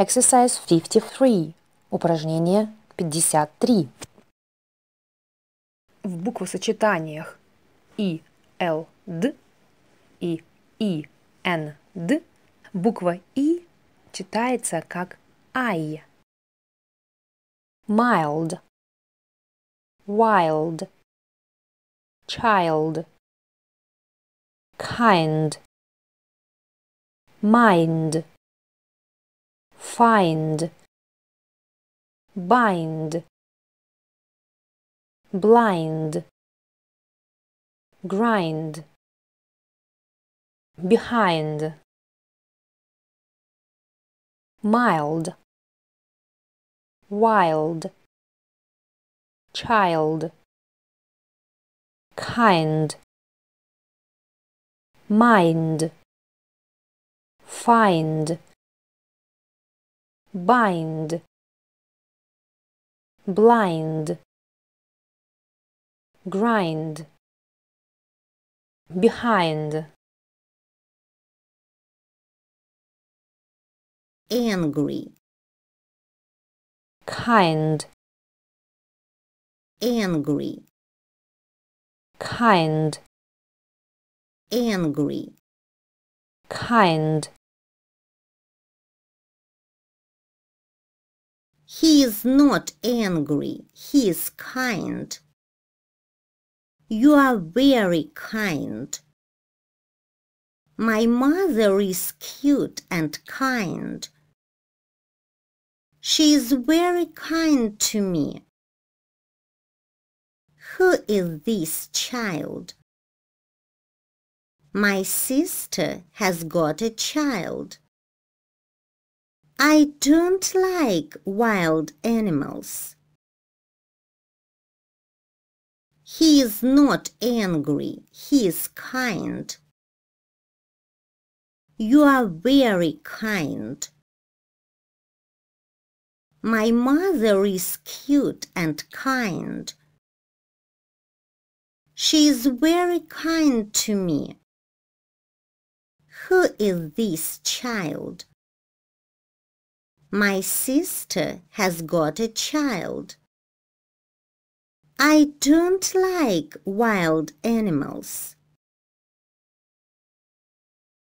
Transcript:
Exercise 53. Упражнение 53. В буквосочетаниях И, Л, Д и И, Н, Д буква И читается как ай. Mild. Wild. Child. Kind. Mind. find bind blind grind behind mild wild child kind mind find bind blind grind behind angry kind angry kind angry kind He is not angry. He is kind. You are very kind. My mother is cute and kind. She is very kind to me. Who is this child? My sister has got a child. I don't like wild animals. He is not angry, he is kind. You are very kind. My mother is cute and kind. She is very kind to me. Who is this child? My sister has got a child. I don't like wild animals.